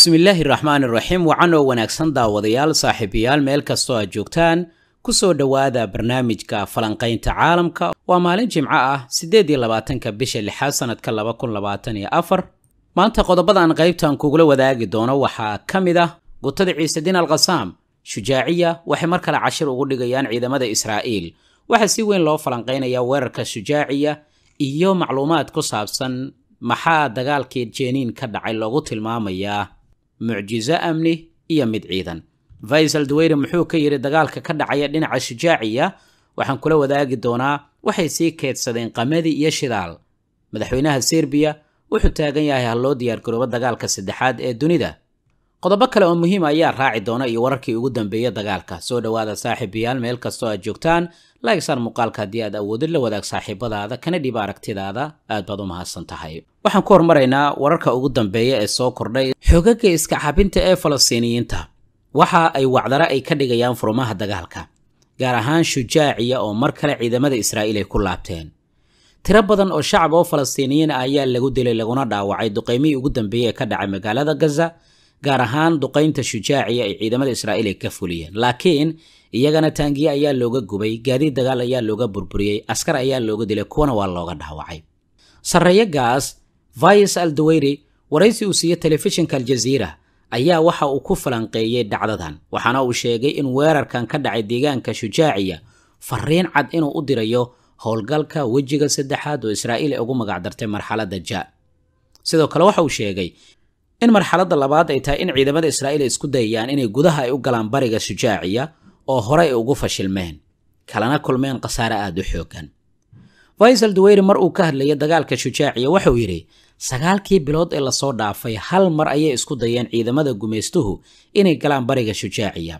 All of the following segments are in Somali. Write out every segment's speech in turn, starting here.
bismillaahi raxmaan iraxiim wacan oo wanaagsan daawadayaal saaxiibayaal meel kastoo aad joogtaan ku soo dhowaada barnaamijka falanqaynta caalamka waa maalin jimco ah siddeed labaatanka bisha lixaad sannadka laba kun labaatan iyo afar maanta qodobadan qaybtan kugula wadaagi doono waxaa ka mid ah gutada ciisediin alkhasaam shujaaciya waxay mar kale cashir ugu dhigayaan ciidamada israa'iil waxaa si weyn loo falanqaynayaa weerarka shujaaciya iyo macluumaad ku saabsan maxaa dagaalkii jeniin ka dhacay loogu tilmaamayaa mucjiso amni iyo mid ciidan faysal daweyne muxuu ka yidhi dagaalka ka dhacaya dhinaca shujaaciya waxaan kula wadaagi doonaa waxay sii keedsadeen qamadi iyo shidaal madaxweynaha serbiya wuxuu taagan yahay loo diyaargaroobo dagaalka saddexaad ee dunida qodobo kale oo muhiima ah ayaa raaci doona iyo wararkii ugu dambeeya dagaalka soo dhowaada saaxiibayaal meel kastoo aad joogtaan laagsaan muuqaalka haddii aad awoodid la wadaag saaxiibadaada kana dhib aragtidaada aad baad u mahadsan tahay waxaan ku hormaraynaa wararka ugu dambeeya ee soo kordhay xogaga iska xabinta ee falastiiniyiinta waxa ay wacdare ay ka dhigayaan furmaha dagaalka gaar ahaan shujaaciya oo mar kale ciidamada israa'iil ay ku laabteen tiro badan oo shacab oo falastiiniyiin ah ayaa lagu dilay laguna dhaawacay duqaymihii ugu dambeeyey ee ka dhacay magaalada gaza gaar ahaan duqaynta shujaaciya ay ciidamada israa'iil ay ka fuliyeen laakiin iyagana taangiye ayaa looga gubay gaadiid dagaal ayaa looga burburiyey askar ayaa looga dilay kuwana waa looga dhaawacay sarreeye gaas vayas al daweyri waraysi uu siiye telefishinka aljaziira ayaa waxa uu ku falanqeeyey dhacdadan waxaana uu sheegay in weerarkan ka dhacay deegaanka shujaaciya fariin cad inuu u dirayo howlgalka wejiga saddexaad oo israa'iil ay ugu magacdartay marxaladda ja sidoo kale waxa uu sheegay in marxaladda labaad ay tahay in ciidamada israa'iil ay isku dayayaan inay gudaha ay u galaan bariga shujaaciya oo horey ay ugu fashilmeen kalana kulmeen khasaare aada u xooggan faysal duweyri mar uu ka hadlayay dagaalka shujaaciya wuxuu yidhi sagaalkii bilood ee lasoo dhaafay hal mar ayay isku dayeen ciidamada gumaystuhu inay galaan bariga shujaaciya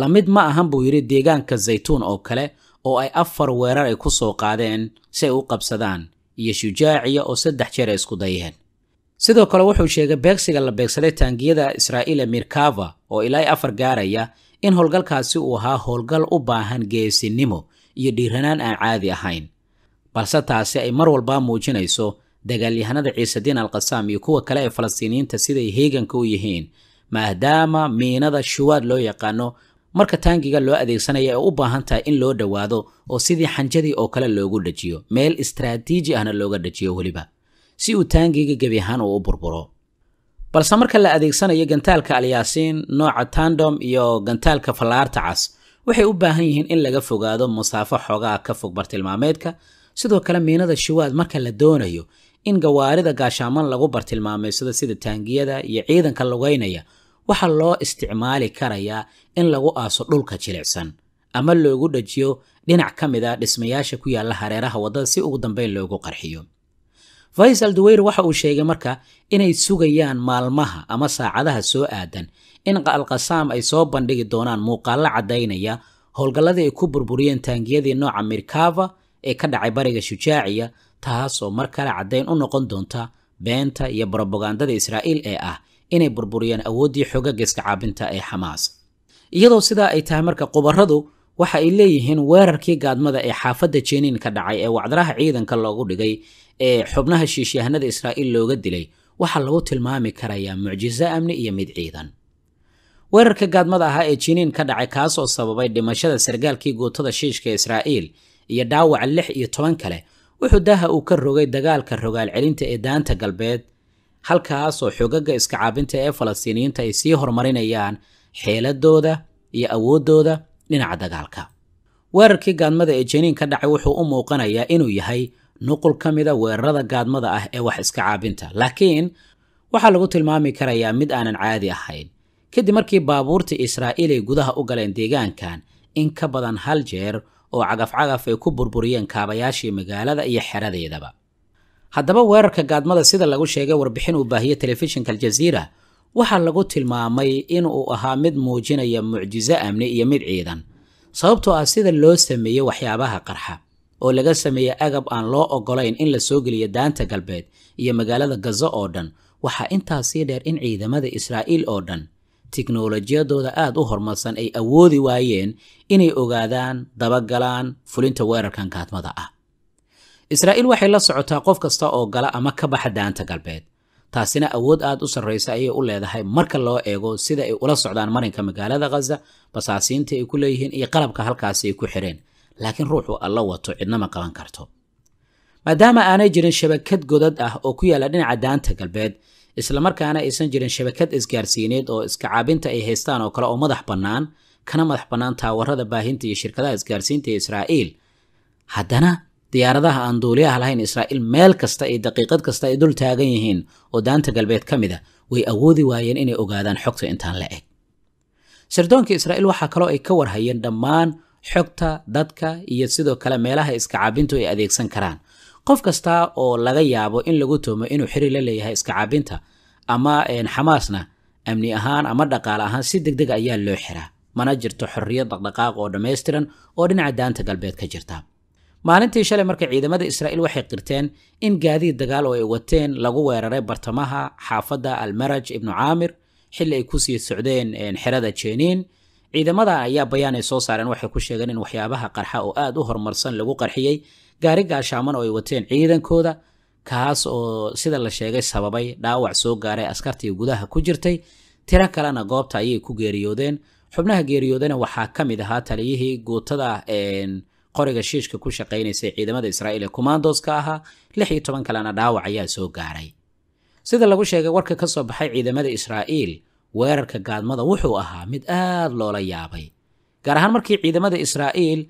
la mid ma ahan buu yidhi deegaanka zaytuun oo kale oo ay afar weerar ay ku soo qaadeen si ay u qabsadaan iyo shujaaciya oo saddex jeer ay isku dayeen sidoo kale wuxuu sheegay beegsiga la beegsaday taangiyada israa'iil ee mirkava oo ilaa afar gaaraya in howlgalkaasi uu ahaa howlgal u baahan geesinimo iyo dhiiranaan aan caadi ahayn balse taasi ay mar walbaa muujinayso dagaalyahanada ciisediin alqasaam iyo kuwa kale ee falastiiniyiinta siday heeganka u yihiin maadaama miinada shuwaad loo yaqaano marka taangiga loo adeegsanaya ay u baahan tahay in loo dhowaado oo sidii xanjadii oo kale loogu dhajiyo meel istaraatiiji ahna looga dhajiyo weliba si uu taangiga gebi ahaan uu u burburo balse marka la adeegsanayo gantaalka alyaasiin nooca tandom iyo gantaalka falaartacas waxay u baahan yihiin in laga fogaado masaafo xoogaa ka fog bartilmaameedka sidoo kale miinada shuwaad marka la doonayo in gawaarida gaashaaman lagu bartilmaameysado sida taangiyada iyo ciidanka lugaynaya waxaa loo isticmaali karayaa in lagu aaso dhulka jilicsan ama loogu dhajiyo dhinac ka mid a ah dhismayaasha ku yaalla hareeraha waddada si ugu dambeyn loogu qarxiyo faysal duweyr waxa uu sheegay marka inay sugayaan maalmaha ama saacadaha soo aadan in alqasaam ay soo bandhigi doonaan muuqaallo caddaynaya howlgalladii ay ku burburiyeen taangiyadii nooca mirkava ee ka dhacay bariga shujaaciya taas oo mar kale caddayn u noqon doonta beenta iyo brobagandada israa'iil ee ah inay burburiyeen awooddii xooga caabinta ee xamaas iyadoo sidaa ay tahay marka qubaradu waxa ay leeyihiin weerarkii gaadmada ee xaafadda jeniin ka dhacay ee wacdaraha ciidanka loogu dhigay ee xubnaha shiishyahanada israa'iil looga dilay waxaa lagu tilmaami karayaa mucjiso amni iyo mid ciidan weerarka gaadmada ahaa ee jiniin ka dhacay kaasoo sababay dhimashada sargaalkii guutada shiishka israa'iil iyo dhaawaca lix iyo toban kale wuxuu daaha uu ka rogay dagaalka rogaalcelinta ee daanta galbeed halkaasoo xogaga iska caabinta ee falastiiniyiinta ay sii horumarinayaan xeeladooda iyo awooddooda dhinaca dagaalka weerarkii gaadmada ee janiin ka dhacay wuxuu u muuqanayaa inuu yahay nuqul ka mida weerarada gaadmada ah ee wax iska caabinta laakiin waxaa lagu tilmaami karayaa mid aanan caadi ahayn kadib markii baabuurtii israa'iil ay gudaha u galeen deegaankan in ka badan hal jeer oo cagaf-cagaf ay ku burburiyeen kaabayaashii magaalada iyo xeradeedaba haddaba weerarka gaadmada sida lagu sheegay warbixin uu baahiyey telefishinka aljaziira waxaa lagu tilmaamay inuu ahaa mid muujinaya mucjiso amni iyo mid ciidan sababtoo ah sida loo sameeyo waxyaabaha qarxa oo laga sameeya agab aan loo ogolayn in la soo geliyo daanta galbeed iyo magaalada gaza oo dhan waxaa intaasii dheer in ciidamada israa'iil oo dhan tiknolojiyadooda aad u horumarsan ay awoodi waayeen inay ogaadaan dabagalaan fulinta weerarkan gaadmada ah israa'iil waxay la socotaa qof kasta oo gala ama ka baxa daanta galbeed taasina awood aada u sarraysa ayay u leedahay marka loo eego sida ay ula socdaan marinka magaalada khaza basaasiinta ay ku leeyihiin iyo qalabka halkaasi ay ku xireen laakiin ruuxu alla wato cidnama qaban karto maadaama aanay jirin shabakad godad ah oo ku yaala dhinaca daanta galbeed islamarkaana aysan jirin shabakad isgaarsiineed oo iskacaabinta ay haystaan oo kale oo madax bannaan kana madax bannaan taawarada baahinta iyo shirkadaha isgaarsiinta ee israa'iil haddana diyaaradaha aan duuliyaha lahayn israa'iil meel kasta iyo daqiiqad kasta ay dul taagan yihiin oo daanta galbeed ka mid a ah, way awoodi waayeen inay ogaadaan xogta intaan la eg sirdoonka israa'iil waxaa kaloo ay ka warhayeen dhammaan xogta dadka iyo sidoo kale meelaha iskacaabintu ay adeegsan karaan qof kasta oo laga yaabo in lagu tuumo inuu xiriir la leeyahay iskacaabinta ama xamaasna amni ahaan ama dhaqaale ahaan si degdeg ah ayaa loo xiraa mana jirto xorriyad dhaqdhaqaaq oo dhammaystiran oo dhinaca daanta galbeed ka jirta maalintii shalay marka ciidamada israa'iil waxay qirteen in gaadiid dagaal oo ay wateen lagu weeraray bartamaha xaafadda almaraj ibnu caamir xilli ay kusii socdeen xerada jeniin ciidamada ayaa bayaan ay soo saareen waxay ku sheegeen in waxyaabaha qarxa oo aad u horumarsan lagu qarxiyey gaari gaashaaman oo ay wateen ciidankooda kaas oo sida la sheegay sababay dhaawac soo gaaray askartii gudaha ku jirtay tiro kalena goobta ayay ku geeriyoodeen xubnaha geeriyoodana waxaa ka mid ahaa taliyihii guutada qoriga shiishka ku shaqaynaysay ciidamada israa'iil ee kumaandoska ahaa lix iyo toban kalena dhaawac ayaa soo gaaray sida lagu sheegay warka ka soo baxay ciidamada israa'iil weerarka gaadmada wuxuu ahaa mid aad loola yaabay gaar ahaan markii ciidamada israa'iil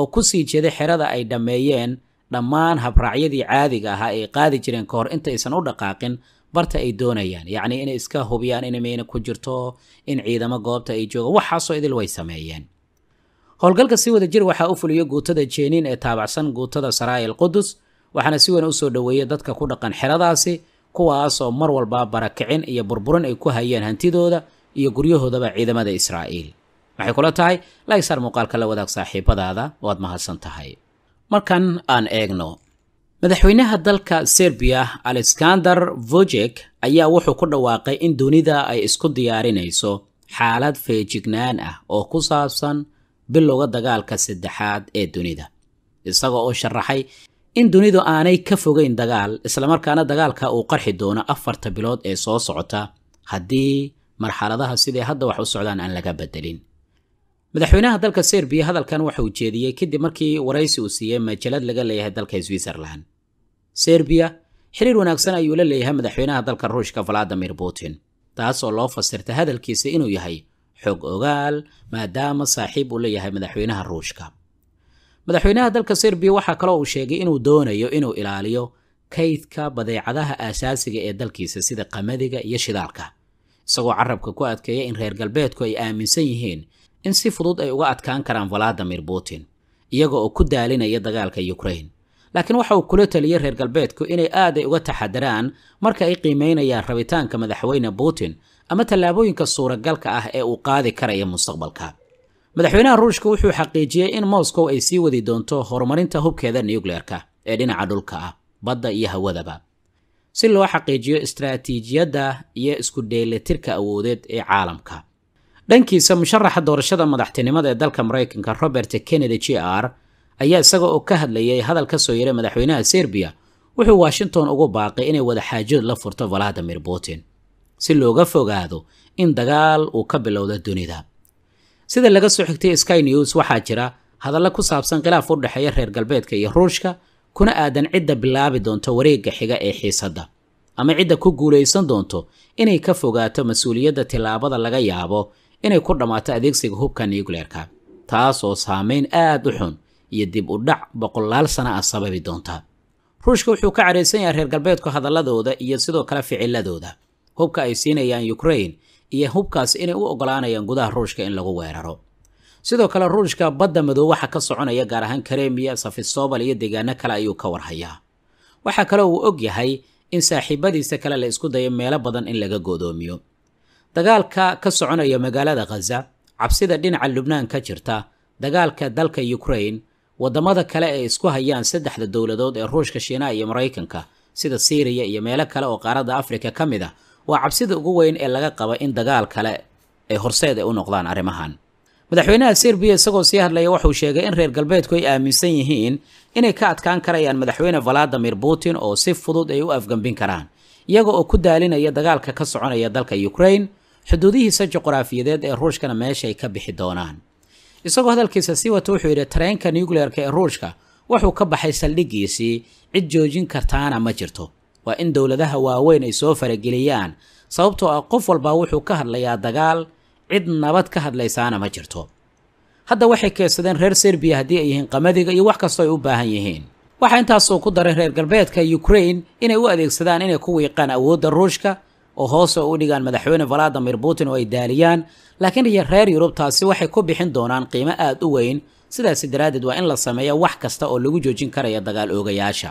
oo ku sii jeeday xerada ay dhammeeyeen dhammaan habraacyadii caadiga ahaa ay qaadi jireen ka hor intaysan u dhaqaaqin barta ay doonayaan yacnii inay iska hubiyaan inay meyna ku jirto in ciidamo goobta ay joogaan waxaasoo idil way sameeyeen howlgalka si wada jir waxaa u fuliyo guutada jeeniin ee taabacsan guutada saraa'il qudus waxaana si weyn usoo dhoweeya dadka ku dhaqan xeradaasi kuwaasoo mar walba barakicin iyo burburin ay ku hayeen hantidooda iyo guryahoodaba ciidamada israa'iil waxay kula tahay laysaar muuqaalka la wadaag saaxiibadaada oo waad mahadsan tahay markan aan eegno madaxweynaha dalka serbiya alexander vojek ayaa wuxuu ku dhawaaqay in dunida ay isku diyaarinayso xaalad feejignaan ah oo ku saabsan bilowga dagaalka saddexaad ee dunida isaga oo sharaxay in dunidu aanay ka fogeyn dagaal islamarkaana dagaalka uu qarxi doono afarta bilood ee soo socota haddii marxaladaha siday hadda wax u socdaan aan laga bedelin madaxweynaha dalka serbiya hadalkan waxauu jeediyey kadib markii waraysi uu siiyey majalad laga leeyahay dalka switzerland serbiya xiriir wanaagsan ayuu la leeyahay madaxweynaha dalka ruushka valadimir putin taas oo loo fasirta hadalkiisa inuu yahay xoog ogaal maadaama saaxiib uu leeyahay madaxweynaha ruushka madaxweynaha dalka serbiya waxaa kaloo uu sheegay inuu doonayo inuu ilaaliyo kaydka badeecadaha aasaasiga ee dalkiisa sida qamadiga iyo shidaalka isagoo carabka ku adkeeya in reer galbeedku ay aaminsan yihiin in si fudud ay uga adkaan karaan valadimir putin iyaga oo ku daalinaya dagaalka yukrain laakiin waxa uu kula taliyay reer galbeedku inay aad ay uga taxadaraan marka ay qiimeynayaan rabitaanka madaxweyne putin ama tallaabooyinka suuragalka ah ee uu qaadi karaya mustaqbalka madaxweynaha ruushka wuxuu xaqiijiyey in moscow ay sii wadi doonto horumarinta hubkeeda nucleerka ee dhinaca dhulka ah badda iyo hawadaba si loo xaqiijiyo istaraatiijiyadda iyo isku dheelitirka awoodeed ee caalamka dhankiisa musharaxa doorashada madaxtinimada ee dalka maraykanka robert kennedy j r ayaa isaga oo ka hadlayay hadal ka soo yeeray madaxweynaha serbiya wuxuu washington ugu baaqay inay wadaxaajood la furto valadimir putin si looga fogaado in dagaal uu ka bilowda dunida sida laga soo xigtay sky news waxaa jira hadallo ku saabsan khilaaf u dhexeeya reer galbeedka iyo ruushka kuna aadan cidda bilaabi doonto wareegga xiga ee xiisadda ama cidda ku guulaysan doonto inay ka fogaato mas-uuliyadda tilaabada laga yaabo inay ku dhammaato adeegsiga hubka nucleerka taas oo saameyn aad u xun iyo dib u dhac boqolaal sana ah sababi doonta ruushka wuxuu ka cadhaysan yahay reer galbeedku hadalladooda iyo sidoo kale ficiladooda hubka ay siinayaan ukraine iyo hubkaas inay u ogolaanayaan gudaha ruushka in lagu weeraro sidoo kale ruushka badda madow waxa ka soconaya gaar ahaan karemiya safisoobal iyo deegaano kale ayuu ka warhayaa waxaa kaloo uu og yahay in saaxiibadiisa kale la isku dayo meelo badan in laga goodoomiyo dagaalka ka soconaya magaalada khaza cabsida dhinaca lubnaan ka jirta dagaalka dalka ukraine waddamada kale ee isku hayaan saddexda dowladood ee ruushka shiinaha iyo maraykanka sida siiriya iyo meelo kale oo qaaradda afrika ka mid ah waa cabsida ugu weyn ee laga qaba in dagaal kale ay horseed ay u noqdaan arrimahan madaxweynaha serbiya isagoo sii hadlaya wuxuu sheegay in reer galbeedku ay aaminsan yihiin inay ka adkaan karayaan madaxweyne valadimir putin oo si fudud ay u afgambin karaan iyaga oo ku daalinaya dagaalka ka soconaya dalka ukraine xuduudihiisa juqraafiyadeed ee ruushkana meeshaay ka bixi doonaan isagoo hadalkiisa sii wata wuxuu yidhi tareenka nukleerka ee ruushka wuxuu ka baxay saldhiggiisii cid joojin kartaana ma jirto waa in dowladaha waaweyn ay soo farageliyaan sababtoo ah qof walbaa wuxuu ka hadlayaa dagaal cid nabad ka hadlaysaana ma jirto hadda waxay keensadeen reer serbiya haddii ay yihiin qamadiga iyo wax kastoo ay u baahan yihiin waxaa intaasuu ku daray reer galbeedka ukrain inay u adeegsadaan inay ku wiiqaan awoodda ruushka oo hoose u dhigaan madaxweyne valadimir putin oo ay daaliyaan laakiin reer yurub taasi waxay ku bixin doonaan qiimo aad u weyn sidaasi daraaddeed waa in la sameeya wax kasta oo lagu joojin karaya dagaal oogayaasha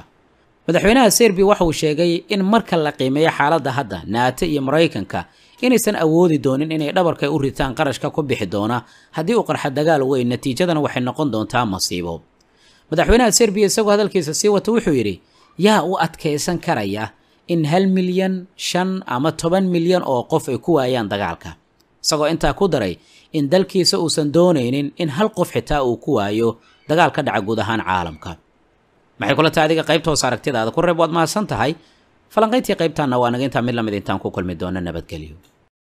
madaxweynaha serbi waxa uu sheegay in marka la qiimeeyo xaaladda hadda naato iyo maraykanka inaysan awoodi doonin inay dhabarkay u ritaan qarashka ku bixi doona haddii uu qarxa dagaal weyn natiijadan waxay noqon doontaa masiibo madaxweynaha serbiya isagoo hadalkiisa sii wata wuxuu yidhi yaa u adkaysan karaya in hal milyan shan ama toban milyan oo qof ay ku waayaan dagaalka isagoo intaa ku daray in dalkiisa uusan doonaynin in hal qof xitaa uu ku waayo dagaal ka dhaca guud ahaan caalamka maxay kula tahay adiga qaybta hoos aragtidada ku reeb waad mahadsan tahay falanqayntii qaybtaanna waa naga intaa mid lamid intaan ku kulmi doono nabadgelyo